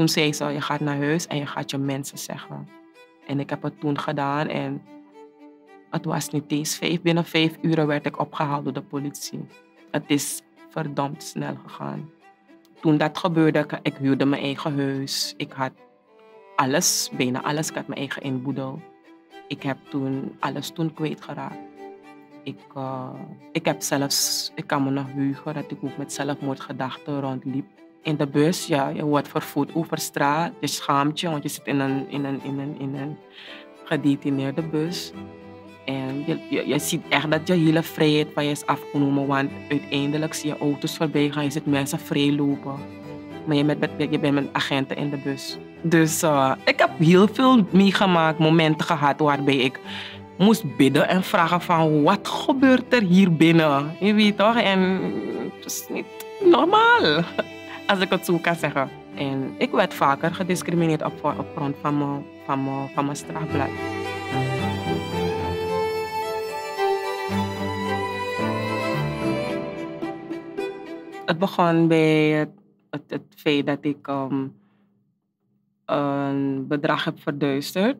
Toen zei ze, je gaat naar huis en je gaat je mensen zeggen. En ik heb het toen gedaan en het was niet eens vijf. Binnen vijf uren werd ik opgehaald door de politie. Het is verdomd snel gegaan. Toen dat gebeurde, ik huurde mijn eigen huis. Ik had alles, bijna alles. Ik had mijn eigen inboedel. Ik heb toen alles toen kwijtgeraakt. Ik, eh, ik heb zelfs, ik kan me nog herinneren dat ik ook met zelfmoordgedachten rondliep in de bus, ja, je wordt vervoerd over straat. Je schaamt je, want je zit in een, in een, in een, in een gedetineerde bus. En je, je, je ziet echt dat je hele vrijheid van je is afgenomen. Want uiteindelijk zie je auto's voorbij gaan, je ziet mensen vrij lopen. Maar je bent met, je bent met agenten in de bus. Dus eh, ik heb heel veel meegemaakt, momenten gehad waarbij ik moest bidden en vragen van wat gebeurt er hier binnen? Je weet toch? En dat is niet normaal als ik het zo kan zeggen. En ik werd vaker gediscrimineerd op, grond van mijn, van mijn, van mijn strafblad. Het begon bij het, het, feit dat ik um, een bedrag heb verduisterd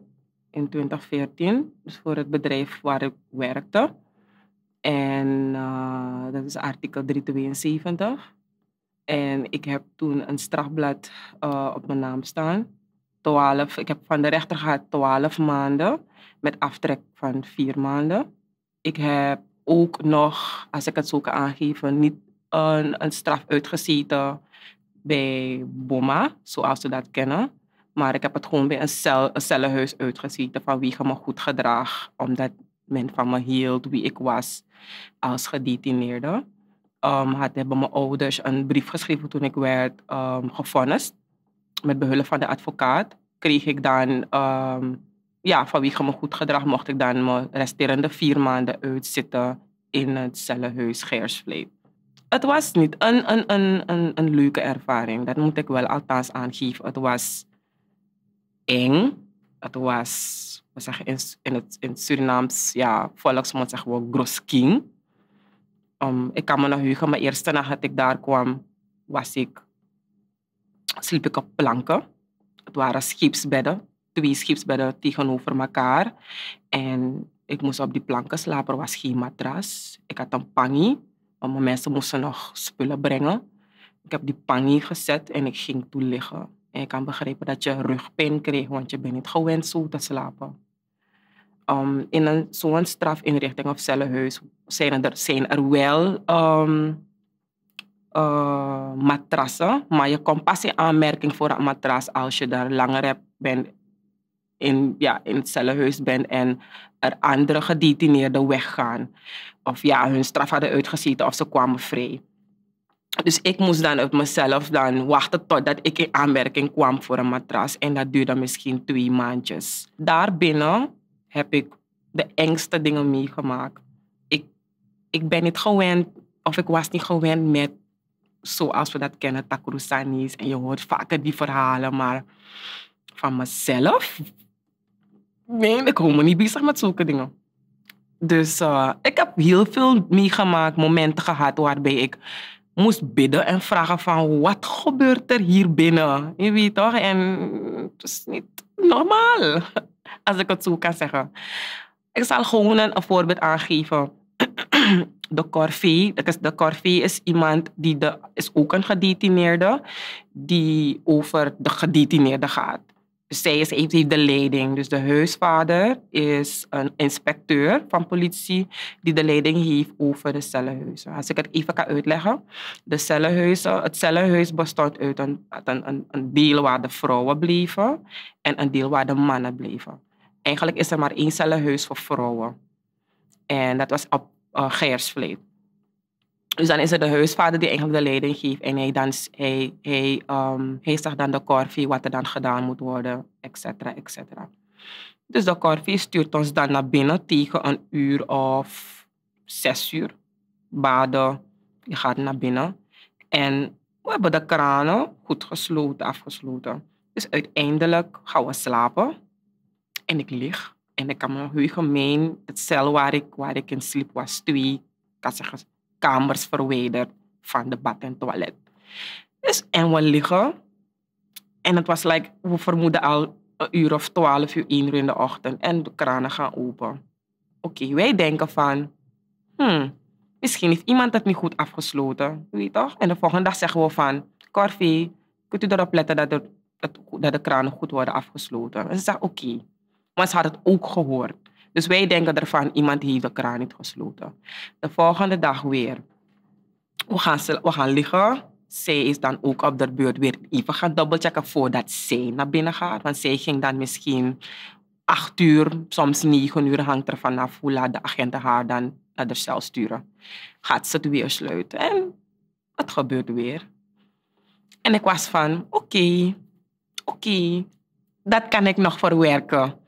in 2014. Dus voor het bedrijf waar ik werkte. En uh, dat is artikel 372. En ik heb toen een strafblad eh, op mijn naam staan. 12, ik heb van de rechter gehad 12 maanden met aftrek van 4 maanden. Ik heb ook nog, als ik het zo kan aangeven, niet een, een straf uitgezeten bij BOMA, zoals ze dat kennen. Maar ik heb het gewoon bij een, cel, een cellenhuis uitgezeten vanwege me goed gedrag, omdat men van me hield wie ik was als gedetineerde um, had, hebben mijn ouders een brief geschreven toen ik werd um, ehm, gevonnist. Met behulp van de advocaat kreeg ik dan, ehm, ja, vanwege mijn goed gedrag, mocht ik dan mijn resterende vier maanden uitzitten in het cellenhuis Geersvleet. Het was niet een, een, een, een, een leuke ervaring, dat moet ik wel althans aangeven. Het was eng, het was, we zeggen in, het, in Surinaams, ja, volksmond zeggen we grosking ik kan me nog heugen, mijn eerste nacht dat ik daar kwam, was ik, sliep ik op planken. Het waren scheepsbedden, twee scheepsbedden tegenover elkaar. En ik moest op die planken slapen, er was geen matras. Ik had een pangi, want mijn mensen moesten nog spullen brengen. Ik heb die pangi gezet en ik ging toen liggen. En ik kan begrijpen dat je rugpijn kreeg, want je bent niet gewend zo te slapen in een, zo'n strafinrichting of cellenhuis zijn er, zijn er wel ehm, eh, matrassen, maar je komt pas in aanmerking voor een matras als je daar langer hebt, bent in, ja, in het cellenhuis bent en er andere gedetineerden weggaan. Of ja, hun straf hadden uitgezeten of ze kwamen vrij. Dus ik moest dan op mezelf dan wachten totdat ik in aanmerking kwam voor een matras. En dat duurde misschien twee maandjes. Daarbinnen heb ik de engste dingen meegemaakt. Ik, ik ben niet gewend, of ik was niet gewend met zoals we dat kennen, Takurusanis. En je hoort vaker die verhalen, maar van mezelf? Nee, ik hou me niet bezig met zulke dingen. Dus eh, ik heb heel veel meegemaakt, momenten gehad waarbij ik moest bidden en vragen van wat gebeurt er hier binnen? Je weet toch? En het is niet normaal als ik het zo kan zeggen. Ik zal gewoon een voorbeeld aangeven. De corvée, dat is, de corvée is iemand die de, is ook een gedetineerde, die over de gedetineerde gaat. Dus zij is, heeft de leiding. Dus de huisvader is een inspecteur van politie die de leiding heeft over de cellenhuizen. Als ik het even kan uitleggen. De cellenhuizen, het cellenhuis bestond uit een, een, een deel waar de vrouwen bleven en een deel waar de mannen bleven. Eigenlijk is er maar één cellenhuis voor vrouwen. En dat was op uh, eh, Dus dan is er de huisvader die eigenlijk de leiding geeft. En hij, dan, hij, hij, ehm, hij zegt dan de korfie wat er dan gedaan moet worden, et cetera, et cetera. Dus de korfie stuurt ons dan naar binnen tegen een uur of zes uur. Baden, je gaat naar binnen. En we hebben de kranen goed gesloten, afgesloten. Dus uiteindelijk gaan we slapen en ik lig. En ik kan me mijn, het cel waar ik, waar ik in sliep was twee kamers verwijderd van de bad en toilet. Dus, en we liggen. En het was like, we vermoeden al een uur of twaalf uur, één uur in de ochtend. En de kranen gaan open. Oké, wij denken van, hmm, misschien heeft iemand het niet goed afgesloten. Weet je toch? En de volgende dag zeggen we van, Corvée, kunt u erop letten dat, dat, de kranen goed worden afgesloten? En ze zeggen, oké maar ze had het ook gehoord. Dus wij denken ervan, iemand heeft de kraan niet gesloten. De volgende dag weer. We gaan, we gaan liggen. Zij is dan ook op de beurt weer even gaan dubbelchecken voordat zij naar binnen gaat. Want zij ging dan misschien acht uur, soms negen uur, hangt er vanaf hoe laat de agenten haar dan naar de cel sturen. Gaat ze het weer sluiten en het gebeurt weer. En ik was van, oké, oké, dat kan ik nog verwerken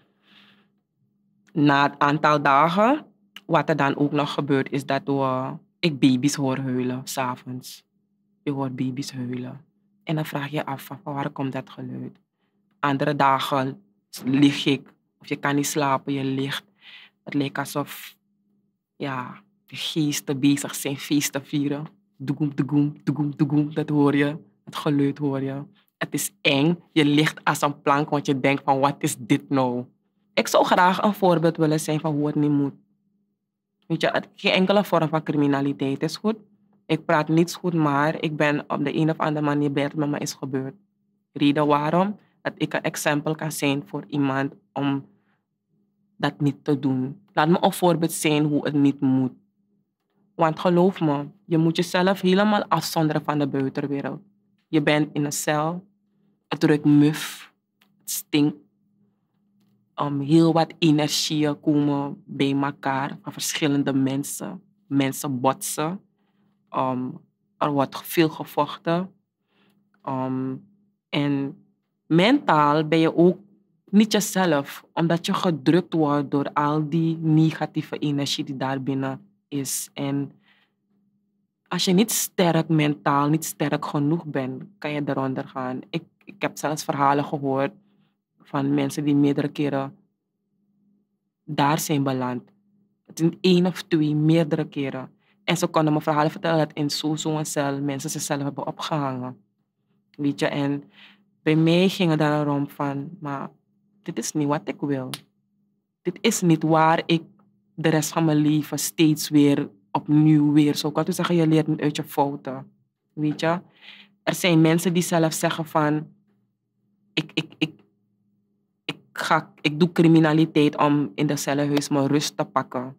na het aantal dagen, wat er dan ook nog gebeurt, is dat we, ik baby's hoor huilen, s'avonds. Je hoort baby's huilen. En dan vraag je je af, van waar komt dat geluid? Andere dagen lig ik, of je kan niet slapen, je ligt. Het lijkt alsof ja, de geesten bezig zijn feest te vieren. Doegoem, doegoem, doegoem, doegoem, dat hoor je. Het geluid hoor je. Het is eng. Je ligt als een plank, want je denkt van, wat is dit nou? ik zou graag een voorbeeld willen zijn van hoe het niet moet. Weet je, geen enkele vorm van criminaliteit is goed. Ik praat niets goed, maar ik ben op de een of andere manier bij het met me is gebeurd. Reden waarom? Dat ik een exempel kan zijn voor iemand om dat niet te doen. Laat me een voorbeeld zijn hoe het niet moet. Want geloof me, je moet jezelf helemaal afzonderen van de buitenwereld. Je bent in een cel, het ruikt muf, het stinkt, om heel wat energieën komen bij elkaar van verschillende mensen. Mensen botsen. er wordt veel gevochten. en mentaal ben je ook niet jezelf, omdat je gedrukt wordt door al die negatieve energie die daarbinnen is. En als je niet sterk mentaal, niet sterk genoeg bent, kan je eronder gaan. Ik, ik heb zelfs verhalen gehoord van mensen die meerdere keren daar zijn beland. Het zijn één of twee, meerdere keren. En ze konden me verhalen vertellen dat in zo'n cel mensen zichzelf hebben opgehangen. Weet je, en bij mij ging het van, maar dit is niet wat ik wil. Dit is niet waar ik de rest van mijn leven steeds weer opnieuw weer zo kan. zeggen, je leert niet uit je fouten. Weet je? Er zijn mensen die zelf zeggen van, ik, ik, ik, ik doe criminaliteit om in de cellenhuis mijn rust te pakken.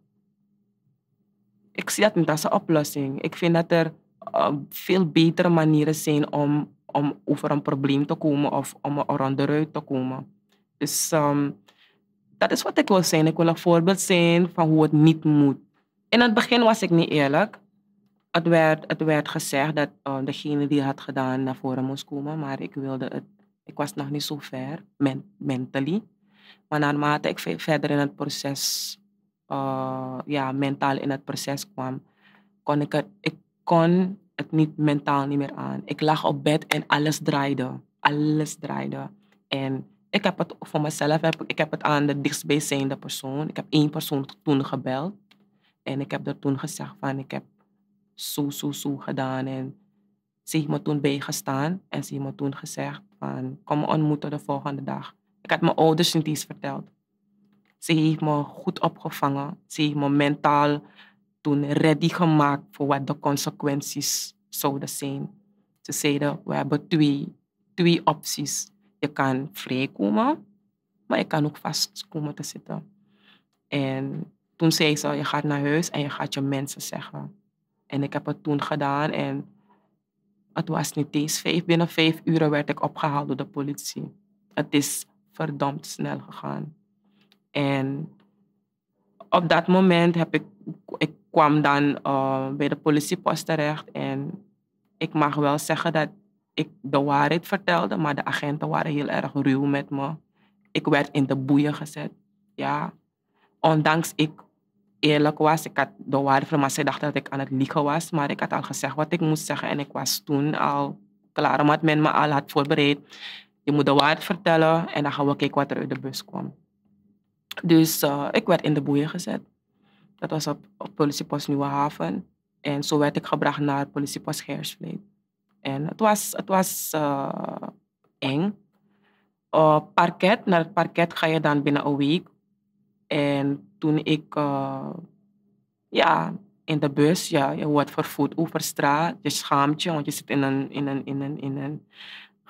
Ik zie dat niet als een oplossing. Ik vind dat er eh, veel betere manieren zijn om, om over een probleem te komen of om onderuit te komen. Dus ehm, dat is wat ik wil zijn. Ik wil een voorbeeld zijn van hoe het niet moet. In het begin was ik niet eerlijk. Het werd, het werd gezegd dat eh, degene die had gedaan naar voren moest komen, maar ik wilde het ik was nog niet zo ver, men, mentally. Maar naarmate ik verder in het proces, eh, ja, mentaal in het proces kwam, kon ik het, ik kon het niet mentaal niet meer aan. Ik lag op bed en alles draaide. Alles draaide. En ik heb het voor mezelf, heb, ik heb het aan de dichtstbijzijnde persoon. Ik heb één persoon toen gebeld. En ik heb er toen gezegd van, ik heb zo, zo, zo gedaan. En ze heeft me toen bijgestaan. En ze heeft me toen gezegd van, kom me ontmoeten de volgende dag. Ik had mijn ouders niet eens verteld. Ze heeft me goed opgevangen. Ze heeft me mentaal toen ready gemaakt voor wat de consequenties zouden zijn. Ze zeiden, we hebben twee, twee opties. Je kan vrijkomen, maar je kan ook vast komen te zitten. En toen zei ze, je gaat naar huis en je gaat je mensen zeggen. En ik heb het toen gedaan en het was niet eens vijf. Binnen vijf uren werd ik opgehaald door de politie. Het is verdomd snel gegaan. En op dat moment heb ik, ik kwam dan eh, bij de politiepost terecht. En ik mag wel zeggen dat ik de waarheid vertelde, maar de agenten waren heel erg ruw met me. Ik werd in de boeien gezet. Ja, ondanks ik eerlijk was, ik had de waarheid van, maar ze dachten dat ik aan het liegen was. Maar ik had al gezegd wat ik moest zeggen en ik was toen al klaar, omdat men me al had voorbereid. Je moet de waarheid vertellen en dan gaan we kijken wat er uit de bus kwam. Dus eh, ik werd in de boeien gezet. Dat was op, op politiepost Nieuwe Haven. En zo werd ik gebracht naar politiepost Gersvleet. En het was, het was eh, eng. Uh, parket, naar het parket ga je dan binnen een week. En toen ik eh, ja, in de bus, ja, je wordt vervoerd over straat. Je schaamt je, want je zit in een, in een, in een, in een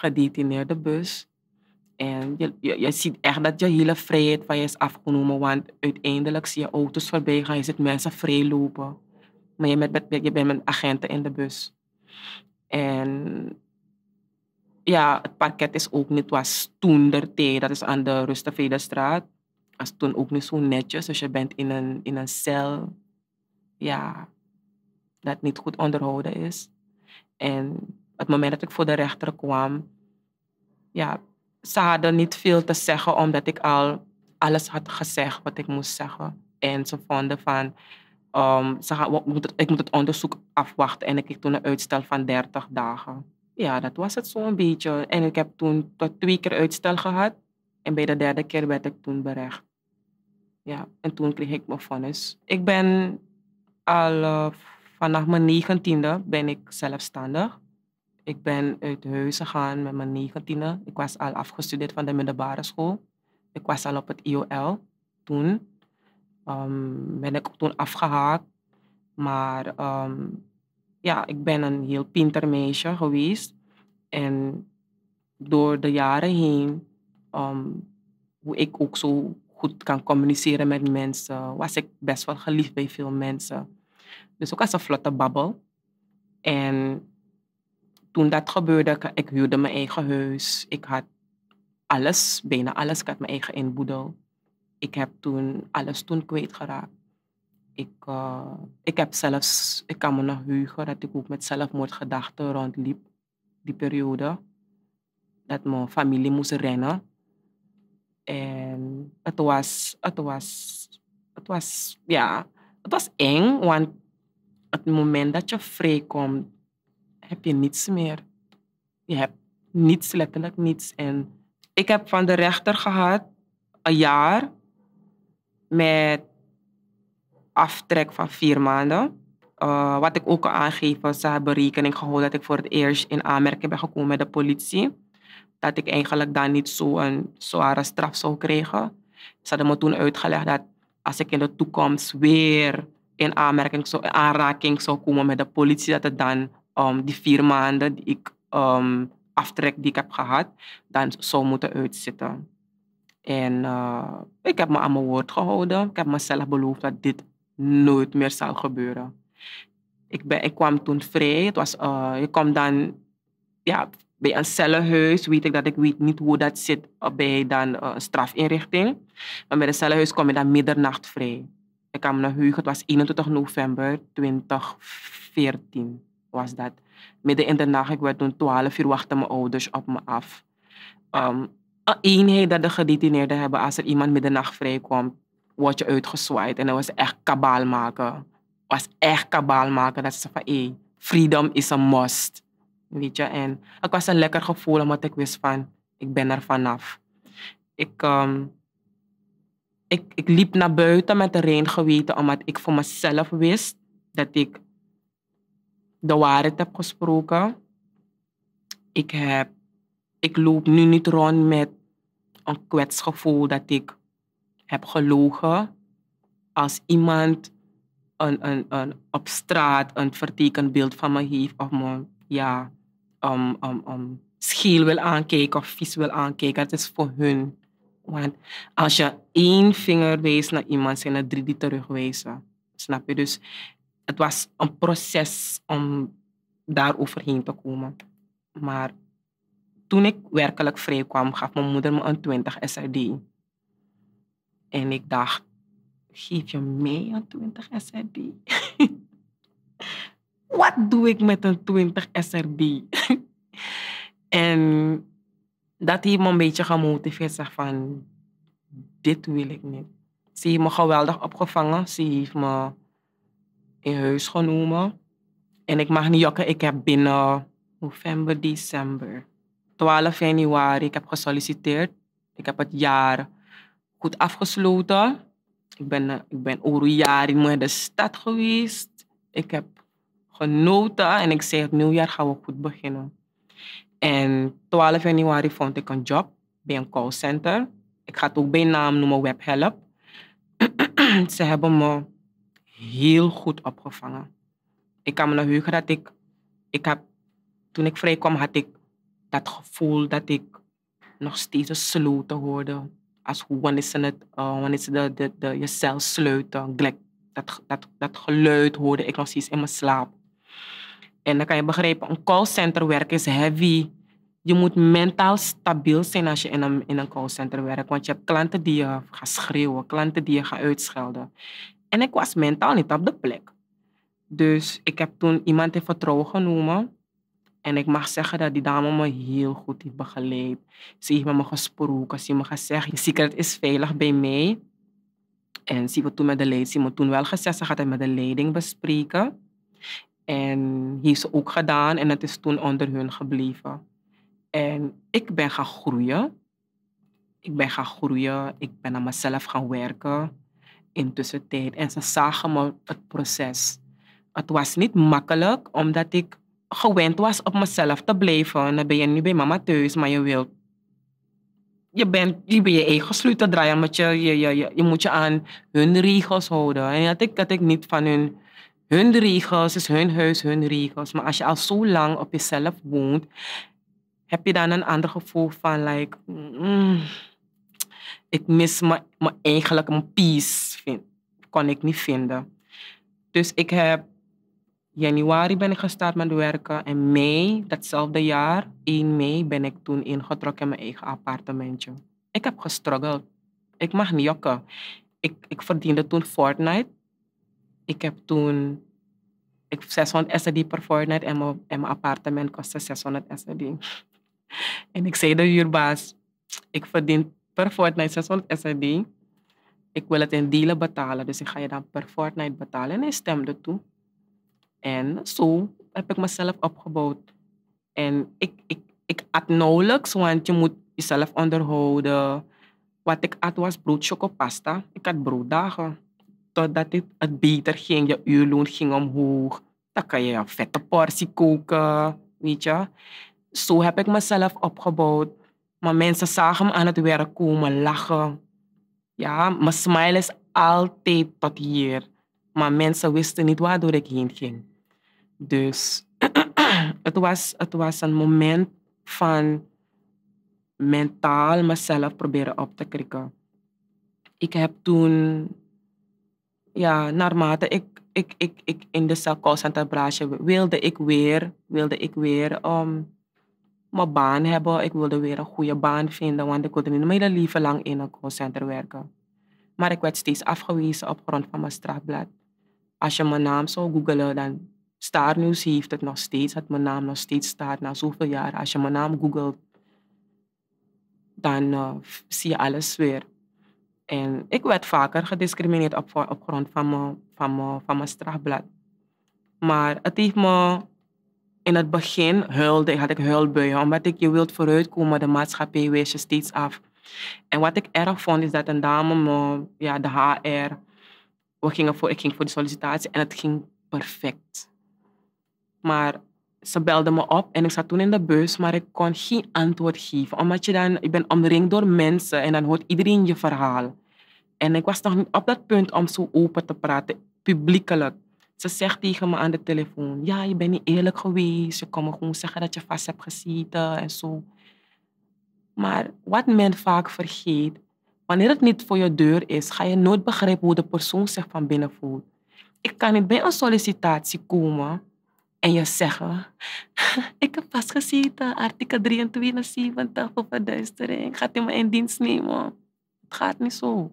gedetineerde bus. En je, je, je, ziet echt dat je hele vrijheid van je is afgenomen. Want uiteindelijk zie je auto's voorbij gaan, je ziet mensen vrij lopen. Maar je bent met, je bent met agenten in de bus. En ja, het parket is ook niet was toen der Dat is aan de Rustavederstraat. Dat was toen ook niet zo netjes. Dus je bent in een, in een cel ja, dat niet goed onderhouden is. En het moment dat ik voor de rechter kwam, ja, ze hadden niet veel te zeggen omdat ik al alles had gezegd wat ik moest zeggen. En ze vonden van, ehm, ik moet het onderzoek afwachten. En ik kreeg toen een uitstel van 30 dagen. Ja, dat was het zo'n beetje. En ik heb toen tot twee keer uitstel gehad. En bij de derde keer werd ik toen berecht. Ja, en toen kreeg ik mijn vonnis. Ik ben al eh, vanaf mijn negentiende ben ik zelfstandig. Ik ben uit huis gegaan met mijn negentiende. Ik was al afgestudeerd van de middelbare school. Ik was al op het IOL toen. Ehm, ben ik toen afgehaakt. Maar ehm, ja, ik ben een heel pinter meisje geweest. En door de jaren heen, ehm, hoe ik ook zo goed kan communiceren met mensen, was ik best wel geliefd bij veel mensen. Dus ook als een vlotte babbel. En toen dat gebeurde, ik huurde mijn eigen huis. Ik had alles, bijna alles. Ik had mijn eigen inboedel. Ik heb toen alles toen kwijtgeraakt. Ik, eh, ik heb zelfs, ik kan me nog heugen dat ik ook met zelfmoordgedachten rondliep. Die periode. Dat mijn familie moest rennen. En het was, het was, het was, ja, het was eng. Want het moment dat je vrijkomt, heb je niets meer. Je hebt niets, letterlijk niets. En ik heb van de rechter gehad een jaar met aftrek van vier maanden. Eh, wat ik ook al aangeef, ze hebben rekening gehouden dat ik voor het eerst in aanmerking ben gekomen met de politie. Dat ik eigenlijk daar niet zo'n zware straf zou krijgen. Ze hadden me toen uitgelegd dat als ik in de toekomst weer in aanmerking aanraking zou komen met de politie, dat het dan um, die vier maanden die ik um, aftrek die ik heb gehad, dan zou moeten uitzitten. En eh, ik heb me aan mijn woord gehouden. Ik heb mezelf beloofd dat dit nooit meer zal gebeuren. Ik, ben, ik kwam toen vrij. Het was, eh, je komt dan ja, bij een cellenhuis. Weet ik dat ik weet niet hoe dat zit bij dan, een eh, strafinrichting. Maar bij een cellenhuis kom je dan middernacht vrij. Ik kwam naar Hugo. Het was 21 november 2014 was dat. Midden in de nacht, ik werd toen 12 uur, wachten mijn ouders op me af. Um, ehm, eenheid dat de gedetineerden hebben, als er iemand de middernacht vrijkomt, word je uitgezwaaid. En dat was echt kabaal maken. Was echt kabaal maken. Dat ze van, hé, hey, freedom is a must. Weet je, en ik was een lekker gevoel, omdat ik wist van, ik ben er vanaf. Ik, ehm, ik, ik liep naar buiten met een rein geweten, omdat ik voor mezelf wist dat ik de waarheid heb gesproken. Ik, heb, ik loop nu niet rond met een kwetsgevoel dat ik heb gelogen. Als iemand een, een, een, op straat een vertekend beeld van me heeft of me ja, um, um, um, schiel wil aankijken of vies wil aankijken, dat is voor hun. Want als je één vinger wijst naar iemand, zijn er drie die terugwijzen. Snap je? Dus het was een proces om daar overheen te komen. Maar toen ik werkelijk vrij kwam, gaf mijn moeder me een 20 SRD. En ik dacht, geef je mij een 20 SRD? Wat doe ik met een 20 SRD? en dat heeft me een beetje gemotiveerd, zeg van, dit wil ik niet. Ze heeft me geweldig opgevangen. Ze heeft me in huis genomen. En ik mag niet jokken, ik heb binnen november, december, 12 januari, ik heb gesolliciteerd. Ik heb het jaar goed afgesloten. Ik ben, eh, ik ben jaar in de stad geweest. Ik heb genoten en ik zei, het nieuwjaar gaan we goed beginnen. En 12 januari vond ik een job bij een callcenter. Ik ga het ook bij naam noemen, Webhelp. Ze hebben me heel goed opgevangen. Ik kan me nog heugen dat ik, ik heb, toen ik vrijkwam, had ik dat gevoel dat ik nog steeds gesloten hoorde. Als hoe, wanneer ze, het, eh, wanneer de, de, je cel sluiten, dat, dat, dat geluid hoorde ik nog steeds in mijn slaap. En dan kan je begrijpen, een callcenter werk is heavy. Je moet mentaal stabiel zijn als je in een, in een callcenter werkt. Want je hebt klanten die je gaan schreeuwen, klanten die je gaan uitschelden. En ik was mentaal niet op de plek. Dus ik heb toen iemand in vertrouwen genomen. En ik mag zeggen dat die dame me heel goed heeft begeleid. Ze heeft met me gesproken, ze heeft me gezegd, je secret is veilig bij mij. En ze heeft toen met de leiding, ze heeft toen wel gezegd, ze gaat het met de leiding bespreken. En heeft ze ook gedaan en het is toen onder hun gebleven. En ik ben gaan groeien. Ik ben gaan groeien, ik ben aan mezelf gaan werken intussen tijd. En ze zagen me het proces. Het was niet makkelijk, omdat ik gewend was op mezelf te blijven. Dan ben je nu bij mama thuis, maar je wilt... Je bent je, bent je eigen sluiten draaien, maar je, je, je, je, moet je aan hun regels houden. En dat ik, dat ik niet van hun... Hun regels is hun huis, hun regels. Maar als je al zo lang op jezelf woont, heb je dan een ander gevoel van, like... Mm, ik mis mijn eigenlijk mijn peace, vind, kon ik niet vinden. Dus ik heb januari ben ik gestart met werken en mei, datzelfde jaar, 1 mei, ben ik toen ingetrokken in mijn eigen appartementje. Ik heb gestruggeld. Ik mag niet jokken. Ik, ik verdiende toen Fortnite. Ik heb toen ik 600 SD per Fortnite en mijn, en mijn appartement kostte 600 SD. en ik zei de huurbaas, ik verdien per fortnight 600 SRD. Ik wil het in delen betalen, dus ik ga je dan per fortnight betalen. En hij stemde toe. En zo heb ik mezelf opgebouwd. En ik, ik, ik at nauwelijks, want je moet jezelf onderhouden. Wat ik at was brood, chocopasta. Ik had brooddagen. Totdat het, het beter ging, je uurloon ging omhoog. Dan kan je een vette portie koken, weet je. Zo heb ik mezelf opgebouwd. Maar mensen zagen me aan het werk komen, lachen. Ja, mijn smile is altijd tot hier. Maar mensen wisten niet waardoor ik heen ging. Dus het, was, het was een moment van mentaal mezelf proberen op te krikken. Ik heb toen, ja, naarmate ik, ik, ik, ik in de callcenterbrage wilde ik weer, wilde ik weer om. Ehm, mijn baan hebben. Ik wilde weer een goede baan vinden, want ik wilde niet meer hele leven lang in een callcenter werken. Maar ik werd steeds afgewezen op grond van mijn strafblad. Als je mijn naam zou googelen, dan nieuws heeft het nog steeds, dat mijn naam nog steeds staat na zoveel jaar. Als je mijn naam googelt, dan eh, zie je alles weer. En ik werd vaker gediscrimineerd op, op grond van mijn, van, mijn, van mijn strafblad. Maar het heeft me in het begin huilde had ik huilbuien, omdat ik je wilt vooruitkomen, de maatschappij wees je steeds af. En wat ik erg vond, is dat een dame me, ja, de HR, we gingen voor, ik ging voor de sollicitatie en het ging perfect. Maar ze belde me op en ik zat toen in de bus, maar ik kon geen antwoord geven. Omdat je dan, je bent omringd door mensen en dan hoort iedereen je verhaal. En ik was nog niet op dat punt om zo open te praten, publiekelijk. Ze zegt tegen me aan de telefoon: Ja, je bent niet eerlijk geweest. Je kon me gewoon zeggen dat je vast hebt gezeten en zo. Maar wat men vaak vergeet, wanneer het niet voor je deur is, ga je nooit begrijpen hoe de persoon zich van binnen voelt. Ik kan niet bij een sollicitatie komen en je zeggen: Ik heb vastgezeten, artikel 372 voor verduistering. Gaat u me in dienst nemen? Het gaat niet zo.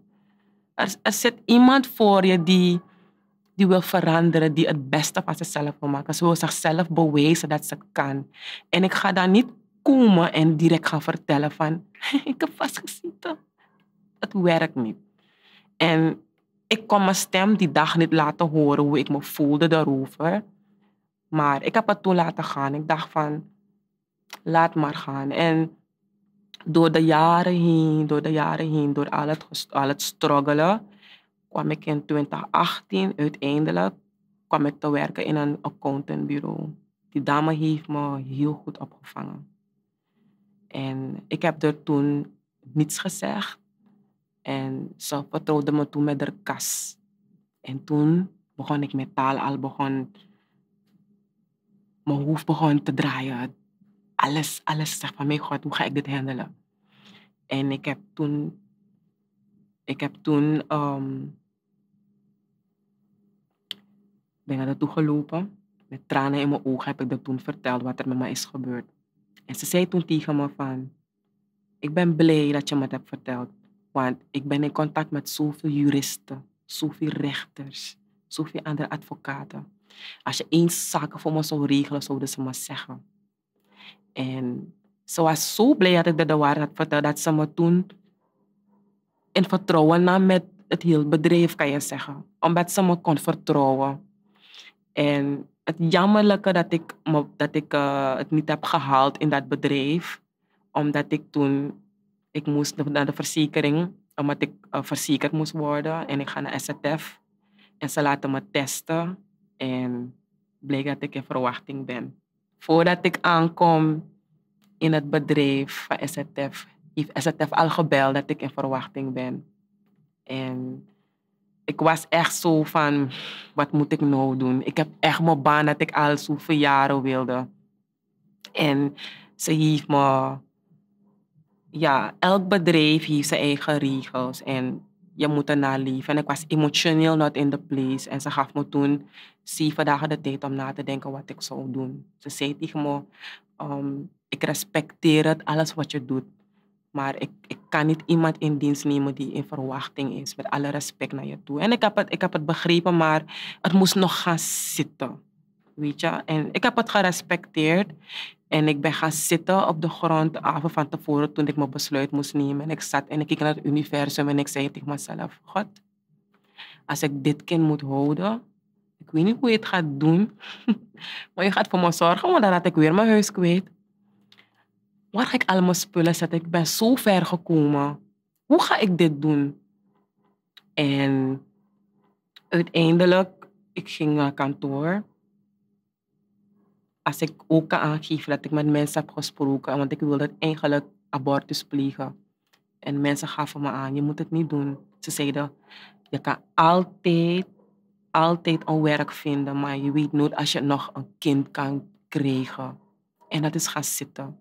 Als er zit iemand voor je die die wil veranderen, die het beste van zichzelf wil maken. Ze wil zichzelf bewijzen dat ze kan. En ik ga daar niet komen en direct gaan vertellen van, ik heb vastgezeten. Het werkt niet. En ik kon mijn stem die dag niet laten horen hoe ik me voelde daarover. Maar ik heb het toe laten gaan. Ik dacht van, laat maar gaan. En door de jaren heen, door de jaren heen, door al het, al het struggelen, kwam ik in 2018 uiteindelijk kwam ik te werken in een accountantbureau. Die dame heeft me heel goed opgevangen. En ik heb er toen niets gezegd. En ze vertrouwde me toen met haar kas. En toen begon ik met taal al begon... Mijn hoofd begon te draaien. Alles, alles zegt van, mij god, hoe ga ik dit handelen? En ik heb toen... Ik heb toen ehm, ben naar de toe gelopen. Met tranen in mijn ogen heb ik dat toen verteld wat er met mij is gebeurd. En ze zei toen tegen me van, ik ben blij dat je me het hebt verteld. Want ik ben in contact met zoveel juristen, zoveel rechters, zoveel andere advocaten. Als je eens zaken voor me zou regelen, zouden ze me zeggen. En ze was zo blij dat ik dat de waarheid had verteld, dat ze me toen in vertrouwen nam met het hele bedrijf, kan je zeggen. Omdat ze me kon vertrouwen. En het jammerlijke dat ik, dat ik eh, het niet heb gehaald in dat bedrijf, omdat ik toen, ik moest naar de verzekering, omdat ik eh, verzekerd moest worden. En ik ga naar SZF en ze laten me testen. En bleek dat ik in verwachting ben. Voordat ik aankom in het bedrijf van SZF, heeft SZF al gebeld dat ik in verwachting ben. En ik was echt zo van, wat moet ik nou doen? Ik heb echt mijn baan dat ik al zoveel jaren wilde. En ze heeft me... Ja, elk bedrijf heeft zijn eigen regels en je moet ernaar leven. En ik was emotioneel not in the place. En ze gaf me toen zeven dagen de tijd om na te denken wat ik zou doen. Ze zei tegen me, ehm, ik respecteer het, alles wat je doet. Maar ik, ik kan niet iemand in dienst nemen die in verwachting is, met alle respect naar je toe. En ik heb het, ik heb het begrepen, maar het moest nog gaan zitten. Weet je? En ik heb het gerespecteerd. En ik ben gaan zitten op de grond de avond van tevoren toen ik mijn besluit moest nemen. En ik zat en ik keek naar het universum en ik zei tegen mezelf, God, als ik dit kind moet houden, ik weet niet hoe je het gaat doen, maar je gaat voor me zorgen, want dan had ik weer mijn huis kwijt waar ga ik allemaal spullen zetten? Ik ben zo ver gekomen. Hoe ga ik dit doen? En uiteindelijk, ik ging naar kantoor. Als ik ook kan aangeven dat ik met mensen heb gesproken, want ik wilde eigenlijk abortus plegen. En mensen gaven me aan, je moet het niet doen. Ze zeiden, je kan altijd, altijd een werk vinden, maar je weet nooit als je nog een kind kan krijgen. En dat is gaan zitten.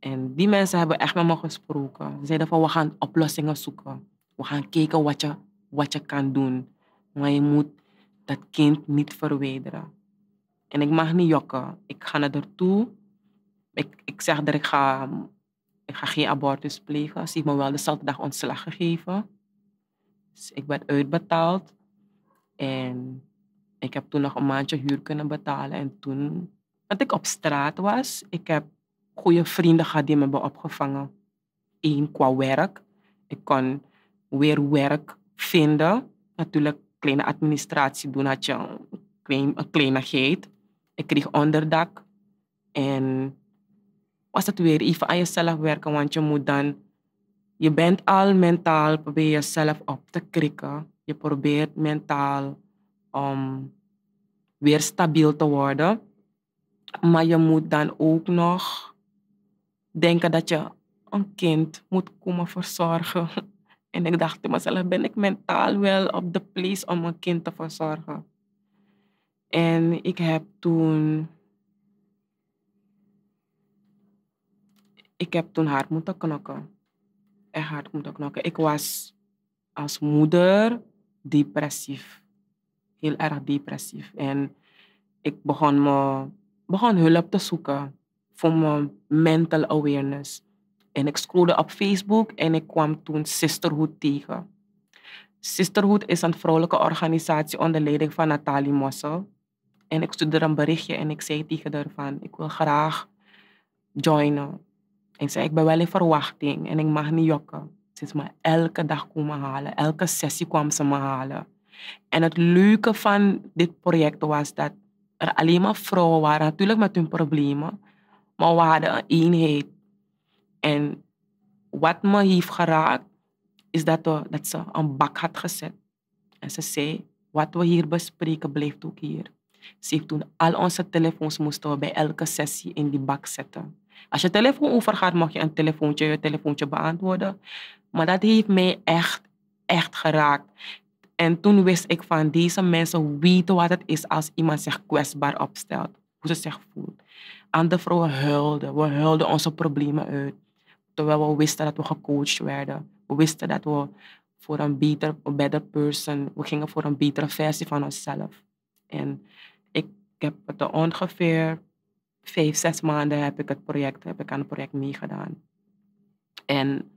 En die mensen hebben echt met me gesproken. Ze zeiden van we gaan oplossingen zoeken. We gaan kijken wat je, wat je kan doen. Maar je moet dat kind niet verwijderen. En ik mag niet jokken. Ik ga naar ertoe. Ik, ik zeg dat ik ga, ik ga geen abortus plegen. Ze heeft me wel dezelfde dag ontslag gegeven. Dus ik werd uitbetaald. En ik heb toen nog een maandje huur kunnen betalen. En toen, dat ik op straat was, ik heb goede vrienden gehad die me hebben opgevangen. Eén, qua werk. Ik kon weer werk vinden. Natuurlijk kleine administratie doen had je een, kleine een kleinigheid. Ik kreeg onderdak. En was het weer even aan jezelf werken, want je moet dan... Je bent al mentaal, probeer jezelf op te krikken. Je probeert mentaal om weer stabiel te worden. Maar je moet dan ook nog denken dat je een kind moet komen verzorgen. En ik dacht mezelf, ben ik mentaal wel op de place om een kind te verzorgen? En ik heb toen... Ik heb toen hard moeten knokken. Echt hard moeten knokken. Ik was als moeder depressief. Heel erg depressief. En ik begon, me, begon hulp te zoeken voor mijn mental awareness. En ik scrollde op Facebook en ik kwam toen Sisterhood tegen. Sisterhood is een vrouwelijke organisatie onder leiding van Natalie Mossel. En ik stuurde een berichtje en ik zei tegen haar van, ik wil graag joinen. En zei, ik ben wel in verwachting en ik mag niet jokken. Ze is me elke dag komen halen. Elke sessie kwam ze me halen. En het leuke van dit project was dat er alleen maar vrouwen waren, natuurlijk met hun problemen. Maar we hadden een eenheid. En wat me heeft geraakt, is dat, eh, dat ze een bak had gezet. En ze zei, wat we hier bespreken blijft ook hier. Ze heeft toen al onze telefoons moesten we bij elke sessie in die bak zetten. Als je telefoon overgaat, mag je een telefoontje, je telefoontje beantwoorden. Maar dat heeft mij echt, echt geraakt. En toen wist ik van deze mensen weten wat het is als iemand zich kwetsbaar opstelt. Hoe ze zich voelt andere vrouwen huilden. We huilden onze problemen uit. Terwijl we wisten dat we gecoacht werden. We wisten dat we voor een beter, better person, we gingen voor een betere versie van onszelf. En ik heb het ongeveer vijf, zes maanden heb ik het project, heb ik aan het project meegedaan. En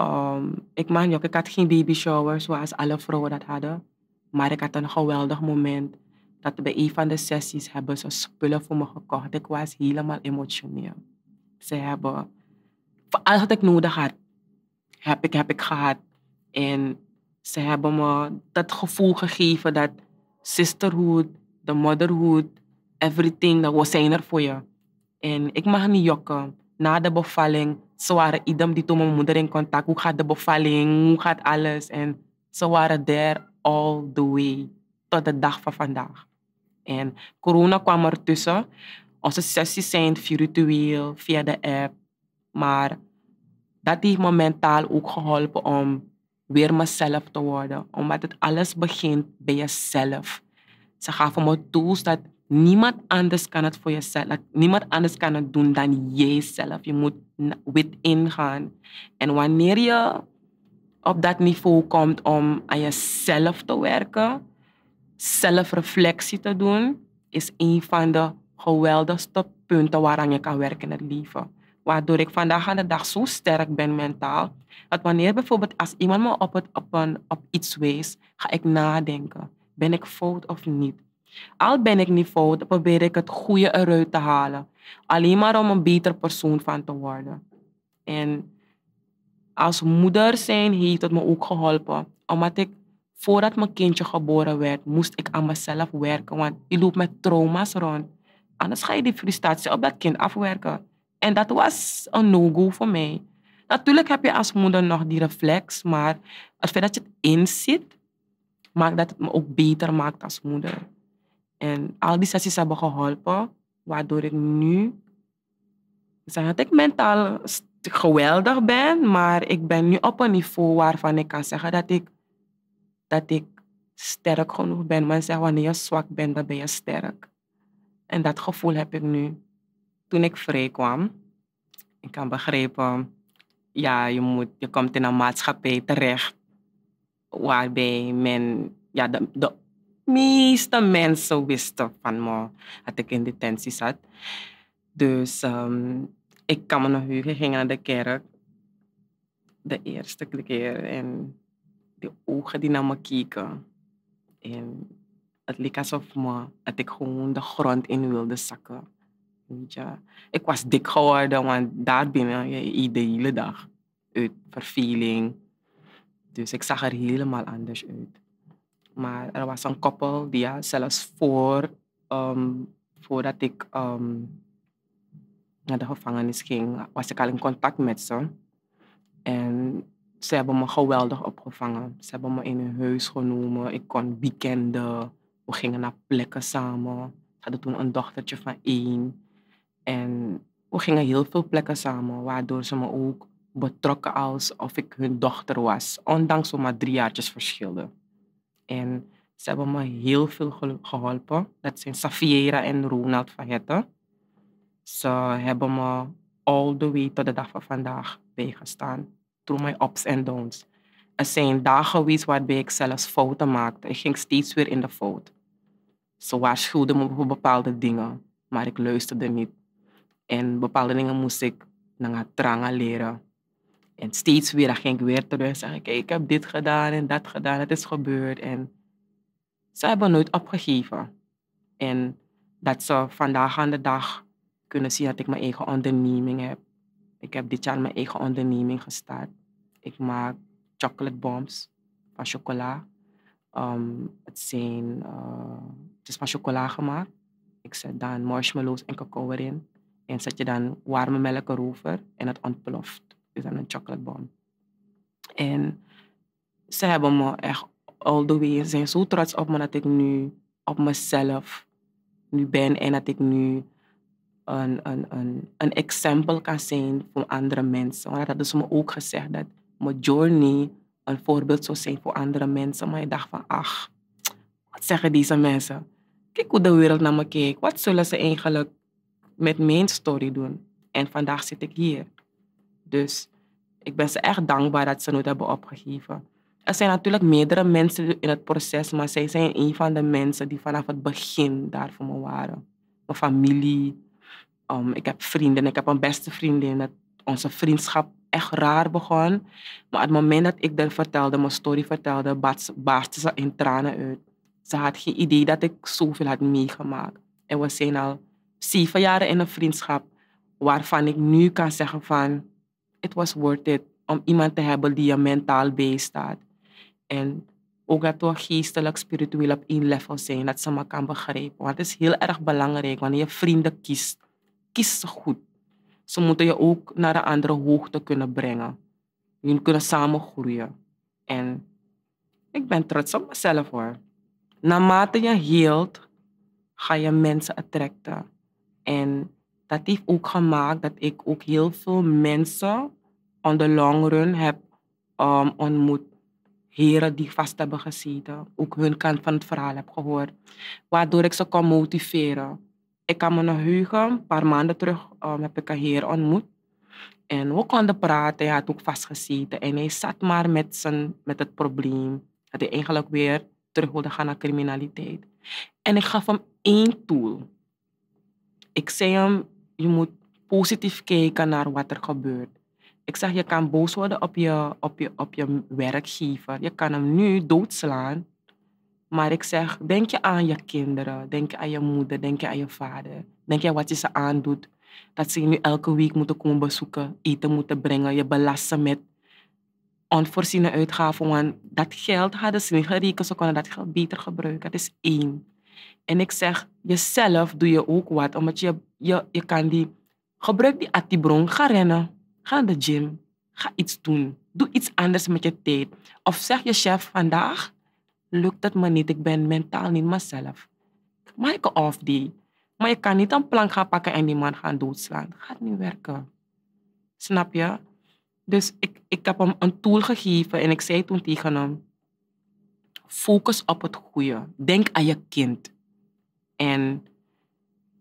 um, ik man, ik had geen baby shower zoals alle vrouwen dat hadden. Maar ik had een geweldig moment dat bij een van de sessies hebben ze spullen voor me gekocht. Ik was helemaal emotioneel. Ze hebben, voor alles wat ik nodig had, heb ik, heb ik gehad. En ze hebben me dat gevoel gegeven dat sisterhood, de motherhood, everything, dat was zijn er voor je. En ik mag niet jokken. Na de bevalling, ze waren idem die toen mijn moeder in contact. Hoe gaat de bevalling? Hoe gaat alles? En ze waren daar all the way tot de dag van vandaag. En corona kwam ertussen. Onze sessies zijn virtueel, via de app. Maar dat heeft me mentaal ook geholpen om weer mezelf te worden. Omdat het alles begint bij jezelf. Ze gaven me tools dat niemand anders kan het voor jezelf. niemand anders kan het doen dan jijzelf. Je moet within gaan. En wanneer je op dat niveau komt om aan jezelf te werken zelfreflectie te doen is een van de geweldigste punten waaraan je kan werken in het leven. Waardoor ik vandaag aan de dag zo sterk ben mentaal, dat wanneer bijvoorbeeld als iemand me op, het, op, een, op iets wees, ga ik nadenken. Ben ik fout of niet? Al ben ik niet fout, probeer ik het goede eruit te halen. Alleen maar om een beter persoon van te worden. En als moeder zijn heeft het me ook geholpen. Omdat ik Voordat mijn kindje geboren werd, moest ik aan mezelf werken. Want je loopt met trauma's rond. Anders ga je die frustratie op dat kind afwerken. En dat was een no-go voor mij. Natuurlijk heb je als moeder nog die reflex, maar het feit dat je het inziet, maakt dat het me ook beter maakt als moeder. En al die sessies hebben geholpen, waardoor ik nu, zeg dat ik mentaal geweldig ben, maar ik ben nu op een niveau waarvan ik kan zeggen dat ik dat ik sterk genoeg ben. Men zegt wanneer je zwak bent, dan ben je sterk. En dat gevoel heb ik nu. Toen ik vrij kwam, ik kan begrijpen, ja, je, moet, je komt in een maatschappij terecht waarbij men, ja, de, de meeste mensen wisten van me dat ik in detentie zat. Dus ehm, ik kan me nog heugen, ging naar de kerk de eerste keer en de ogen die naar me keken. En het leek alsof me, dat ik gewoon de grond in wilde zakken. Weet je? Ik was dik geworden, want daar binnen je iedere hele dag. Uit verveling. Dus ik zag er helemaal anders uit. Maar er was een koppel die ja, zelfs voor, um, voordat ik ehm, naar de gevangenis ging, was ik al in contact met ze. En ze hebben me geweldig opgevangen. Ze hebben me in hun huis genomen. Ik kon weekenden. We gingen naar plekken samen. We hadden toen een dochtertje van één. En we gingen heel veel plekken samen, waardoor ze me ook betrokken alsof ik hun dochter was. Ondanks we maar drie jaartjes verschilden. En ze hebben me heel veel geholpen. Dat zijn Safiera en Ronald van Hette. Ze hebben me all the way tot de dag van vandaag bijgestaan through my ups en downs. Er zijn dagen geweest waarbij ik zelfs fouten maakte. Ik ging steeds weer in de fout. Ze waarschuwden me voor bepaalde dingen, maar ik luisterde niet. En bepaalde dingen moest ik naar trangen leren. En steeds weer, dan ging ik weer terug en zeggen, ik heb dit gedaan en dat gedaan, het is gebeurd. En ze hebben nooit opgegeven. En dat ze vandaag aan de dag kunnen zien dat ik mijn eigen onderneming heb. Ik heb dit jaar mijn eigen onderneming gestart. Ik maak chocolate bombs van chocola. Ehm, het, zijn, eh, het is van chocola gemaakt. Ik zet dan marshmallows en cacao erin. En zet je dan warme melk erover en het ontploft. Dus dan een chocolate bomb. En ze hebben me echt al the way. zijn zo trots op me dat ik nu op mezelf nu ben en dat ik nu een, een, een, een exempel kan zijn voor andere mensen. Want dat is dus me ook gezegd, dat mijn journey een voorbeeld zou zijn voor andere mensen. Maar ik dacht van, ach, wat zeggen deze mensen? Kijk hoe de wereld naar me kijkt. Wat zullen ze eigenlijk met mijn story doen? En vandaag zit ik hier. Dus ik ben ze echt dankbaar dat ze nooit hebben opgegeven. Er zijn natuurlijk meerdere mensen in het proces, maar zij zijn een van de mensen die vanaf het begin daar voor me waren. Mijn familie, Ehm, ik heb vrienden, ik heb een beste vriendin. Dat onze vriendschap echt raar begon. Maar op het moment dat ik dat vertelde, mijn story vertelde, barstte ze in tranen uit. Ze had geen idee dat ik zoveel had meegemaakt. En we zijn al zeven jaren in een vriendschap waarvan ik nu kan zeggen van... Het was worth it om iemand te hebben die je mentaal bijstaat. En ook dat we geestelijk, spiritueel op één level zijn, dat ze me kan begrijpen. Want het is heel erg belangrijk wanneer je vrienden kiest kies ze goed. Ze moeten je ook naar de andere hoogte kunnen brengen. Jullie kunnen samen groeien. En ik ben trots op mezelf hoor. Naarmate je hield, ga je mensen attracten. En dat heeft ook gemaakt dat ik ook heel veel mensen on the long run heb um, ontmoet. Heren die vast hebben gezeten, ook hun kant van het verhaal heb gehoord. Waardoor ik ze kan motiveren ik kan me nog heugen, een paar maanden terug ehm, heb ik een heer ontmoet. En we konden praten, hij had ook vastgezeten. En hij zat maar met, zijn, met het probleem dat hij eigenlijk weer terug wilde gaan naar criminaliteit. En ik gaf hem één tool. Ik zei hem, je moet positief kijken naar wat er gebeurt. Ik zeg, je kan boos worden op je, op je, op je werkgever. Je kan hem nu doodslaan maar ik zeg, denk je aan je kinderen, denk aan je moeder, denk aan je vader. Denk je wat je ze aandoet. Dat ze je nu elke week moeten komen bezoeken, eten moeten brengen, je belasten met onvoorziene uitgaven. Want dat geld hadden ze niet gerekend, ze konden dat geld beter gebruiken. Dat is één. En ik zeg, jezelf doe je ook wat, omdat je, je, je kan die... Gebruik die atibron, ga rennen, ga naar de gym, ga iets doen. Doe iets anders met je tijd. Of zeg je chef vandaag, lukt het me niet. Ik ben mentaal niet mezelf. Maak ik off die. Maar je kan niet een plank gaan pakken en die man gaan doodslaan. Dat gaat niet werken. Snap je? Dus ik, ik heb hem een tool gegeven en ik zei toen tegen hem: focus op het goede. Denk aan je kind. En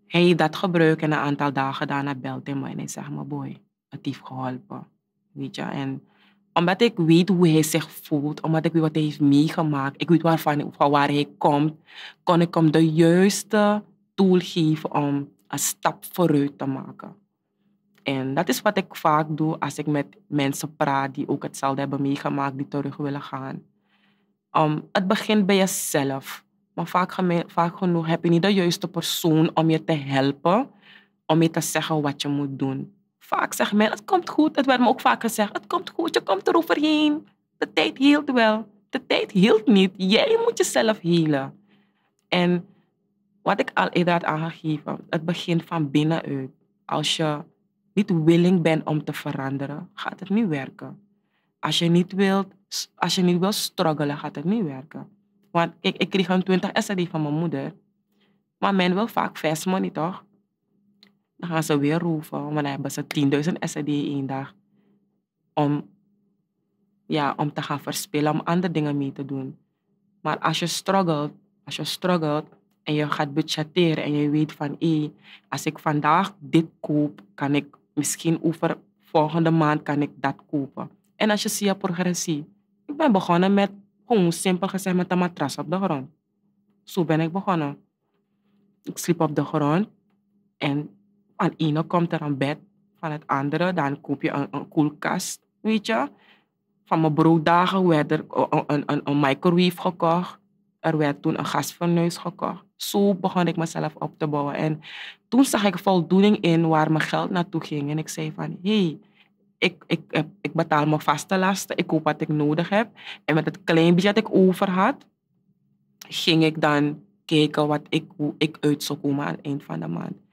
hij dat gebruikt en een aantal dagen daarna belt hij me en hij zegt: maar boy, het heeft geholpen. Weet je? En omdat ik weet hoe hij zich voelt, omdat ik weet wat hij heeft meegemaakt, ik weet waarvan, van waar hij komt, kon ik hem de juiste tool geven om een stap vooruit te maken. En dat is wat ik vaak doe als ik met mensen praat die ook hetzelfde hebben meegemaakt, die terug willen gaan. Ehm, het begint bij jezelf. Maar vaak, vaak, genoeg heb je niet de juiste persoon om je te helpen, om je te zeggen wat je moet doen. Vaak zegt men, het komt goed. Het werd me ook vaak gezegd, het komt goed, je komt eroverheen. De tijd hield wel. De tijd hield niet. Jij moet jezelf helen. En wat ik al eerder had aangegeven, het begint van binnenuit. Als je niet willing bent om te veranderen, gaat het niet werken. Als je niet wilt, als je niet wilt struggelen, gaat het niet werken. Want ik, ik kreeg een 20 SRD van mijn moeder. Maar men wil vaak fast money, toch? Dan gaan ze weer roeven, want dan hebben ze 10.000 SED in één dag. Om, ja, om te gaan verspillen, om andere dingen mee te doen. Maar als je struggelt, als je struggelt en je gaat budgetteren en je weet van... hé, als ik vandaag dit koop, kan ik misschien over volgende maand kan ik dat kopen. En als je ziet je progressie. Ik ben begonnen met, gewoon simpel gezegd, met een matras op de grond. Zo ben ik begonnen. Ik sliep op de grond en van ene komt er een bed, van het andere dan koop je een, koelkast, weet je. Van mijn brooddagen werd er een, een, een microwave gekocht. Er werd toen een gasfornuis gekocht. Zo begon ik mezelf op te bouwen. En toen zag ik voldoening in waar mijn geld naartoe ging. En ik zei van, hé, hey, ik, ik, ik betaal mijn vaste lasten. Ik koop wat ik nodig heb. En met het klein budget dat ik over had, ging ik dan kijken wat ik, hoe ik uit zou komen aan het eind van de maand.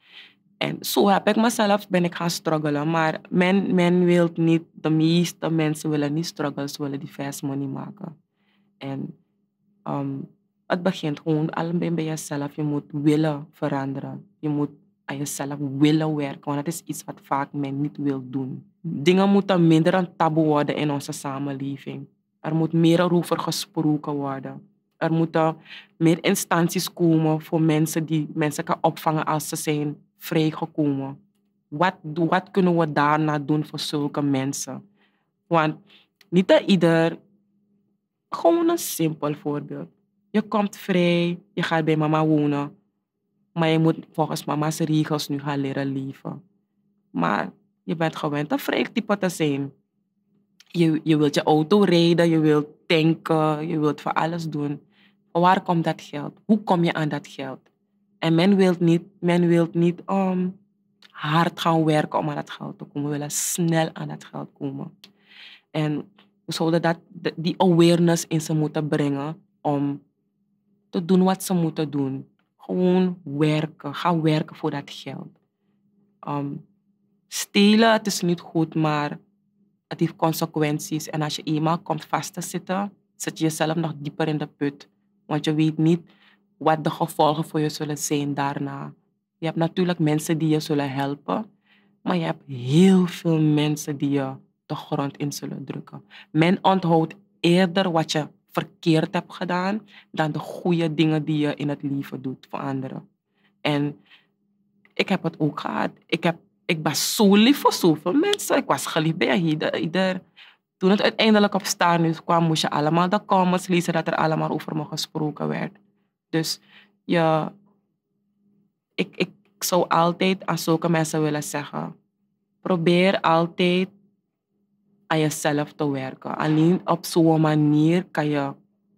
En zo heb ik mezelf ben ik gaan struggelen. Maar men, men wil niet, de meeste mensen willen niet struggelen, ze willen die fast money maken. En ehm, het begint gewoon alleen bij jezelf. Je moet willen veranderen. Je moet aan jezelf willen werken, want dat is iets wat vaak men niet wil doen. Dingen moeten minder een taboe worden in onze samenleving. Er moet meer over gesproken worden. Er moeten meer instanties komen voor mensen die mensen kan opvangen als ze zijn vrijgekomen? Wat, wat kunnen we daarna doen voor zulke mensen? Want niet ieder, gewoon een simpel voorbeeld. Je komt vrij, je gaat bij mama wonen, maar je moet volgens mama's regels nu gaan leren leven. Maar je bent gewend een vrij type te zijn. Je, je wilt je auto rijden, je wilt tanken, je wilt voor alles doen. Waar komt dat geld? Hoe kom je aan dat geld? En men wil niet, men wilt niet ehm, hard gaan werken om aan dat geld te komen. We willen snel aan dat geld komen. En we zouden dat, die awareness in ze moeten brengen om te doen wat ze moeten doen. Gewoon werken. Ga werken voor dat geld. Ehm, stelen, het is niet goed, maar het heeft consequenties. En als je eenmaal komt vast te zitten, zit je jezelf nog dieper in de put. Want je weet niet wat de gevolgen voor je zullen zijn daarna. Je hebt natuurlijk mensen die je zullen helpen, maar je hebt heel veel mensen die je de grond in zullen drukken. Men onthoudt eerder wat je verkeerd hebt gedaan dan de goede dingen die je in het leven doet voor anderen. En ik heb het ook gehad. Ik, heb, ik was zo lief voor zoveel mensen. Ik was geliefd bij ieder. ieder. Toen het uiteindelijk op staan kwam, moest je allemaal de comments lezen dat er allemaal over me gesproken werd. Dus je, ik, ik zou altijd aan zulke mensen willen zeggen, probeer altijd aan jezelf te werken. Alleen op zo'n manier kan je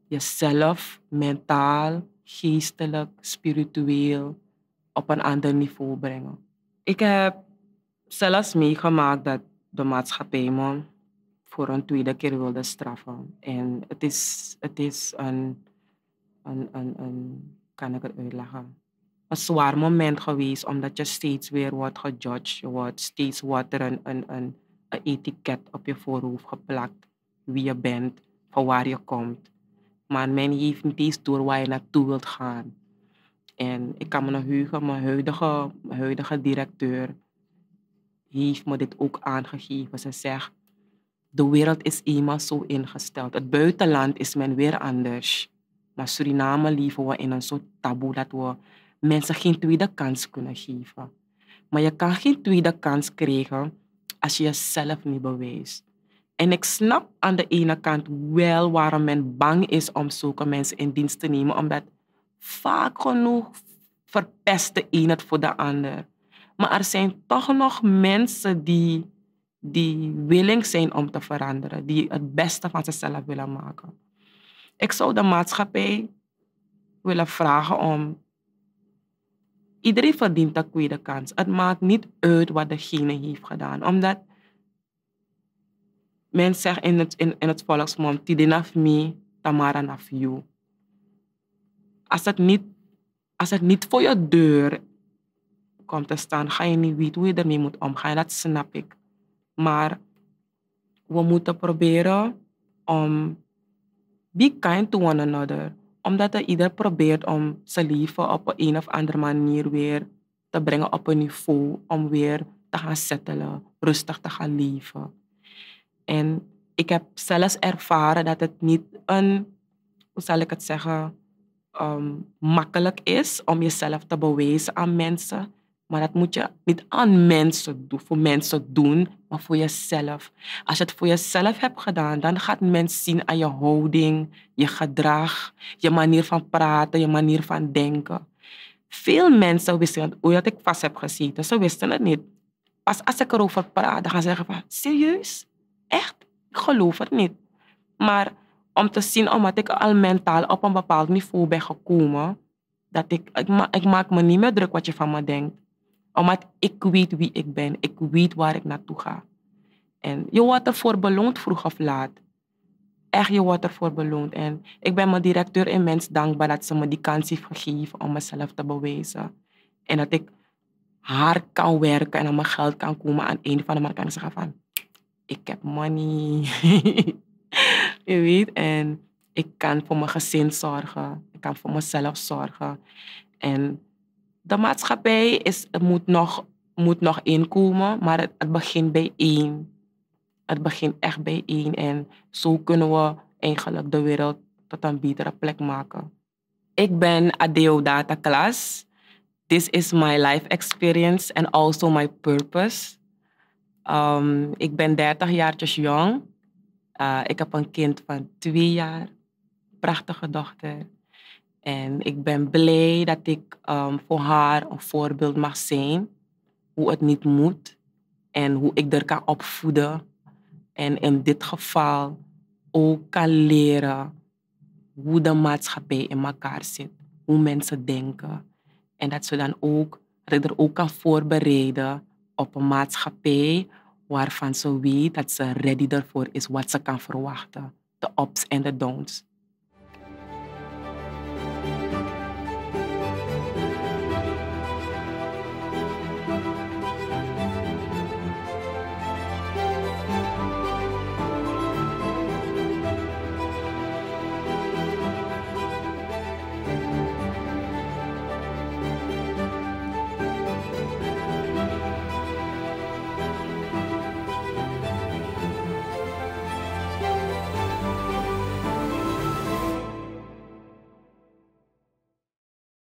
jezelf mentaal, geestelijk, spiritueel op een ander niveau brengen. Ik heb zelfs meegemaakt dat de maatschappij me voor een tweede keer wilde straffen. En het is, het is een een, een, een, kan ik het uitleggen, een zwaar moment geweest, omdat je steeds weer wordt gejudged. Je wordt steeds wordt er een, een, een, etiket op je voorhoofd geplakt. Wie je bent, van waar je komt. Maar men heeft niet eens door waar je naartoe wilt gaan. En ik kan me nog heugen, mijn huidige, mijn huidige directeur heeft me dit ook aangegeven. Ze zegt, de wereld is eenmaal zo ingesteld. Het buitenland is men weer anders maar Suriname leven we in een soort taboe dat we mensen geen tweede kans kunnen geven. Maar je kan geen tweede kans krijgen als je jezelf niet bewijst. En ik snap aan de ene kant wel waarom men bang is om zulke mensen in dienst te nemen, omdat vaak genoeg verpest de een het voor de ander. Maar er zijn toch nog mensen die, die willing zijn om te veranderen, die het beste van zichzelf willen maken. Ik zou de maatschappij willen vragen om. Iedereen verdient een tweede kans. Het maakt niet uit wat degene heeft gedaan. Omdat mensen in het, in, in het volksmond: me, Tamara naf you. Als het, niet, als het niet voor je deur komt te staan, ga je niet weten hoe je ermee moet omgaan. Dat snap ik. Maar we moeten proberen om Be kind to one another, omdat er ieder probeert om zijn leven op een, of andere manier weer te brengen op een niveau om weer te gaan settelen, rustig te gaan leven. En ik heb zelfs ervaren dat het niet een, hoe zal ik het zeggen, um, makkelijk is om jezelf te bewijzen aan mensen. Maar dat moet je niet aan mensen doen, voor mensen doen, maar voor jezelf. Als je het voor jezelf hebt gedaan, dan gaat mensen zien aan je houding, je gedrag, je manier van praten, je manier van denken. Veel mensen wisten het, hoe dat ik vast heb gezeten. Ze wisten het niet. Pas als ik erover praat, dan gaan ze zeggen van, serieus? Echt? Ik geloof het niet. Maar om te zien, omdat ik al mentaal op een bepaald niveau ben gekomen, dat ik, ik, ma ik maak me niet meer druk wat je van me denkt omdat ik weet wie ik ben. Ik weet waar ik naartoe ga. En je wordt ervoor beloond vroeg of laat. Echt, je wordt ervoor beloond. En ik ben mijn directeur immens dankbaar dat ze me die kans heeft gegeven om mezelf te bewijzen. En dat ik hard kan werken en aan mijn geld kan komen. Aan een van de man kan ik zeggen van, ik heb money. je weet, en ik kan voor mijn gezin zorgen. Ik kan voor mezelf zorgen. En de maatschappij is, moet, nog, moet nog inkomen, maar het, het begint bij één. Het begint echt bij één. En zo kunnen we eigenlijk de wereld tot een betere plek maken. Ik ben Adeo Data This is my life experience and also my purpose. Ehm, ik ben 30 jaartjes jong. Eh, ik heb een kind van twee jaar. Prachtige dochter. En ik ben blij dat ik ehm, voor haar een voorbeeld mag zijn. Hoe het niet moet en hoe ik er kan opvoeden. En in dit geval ook kan leren hoe de maatschappij in elkaar zit. Hoe mensen denken. En dat, ze dan ook, dat ik er ook kan voorbereiden op een maatschappij waarvan ze weet dat ze ready ervoor is wat ze kan verwachten. De ups en de downs.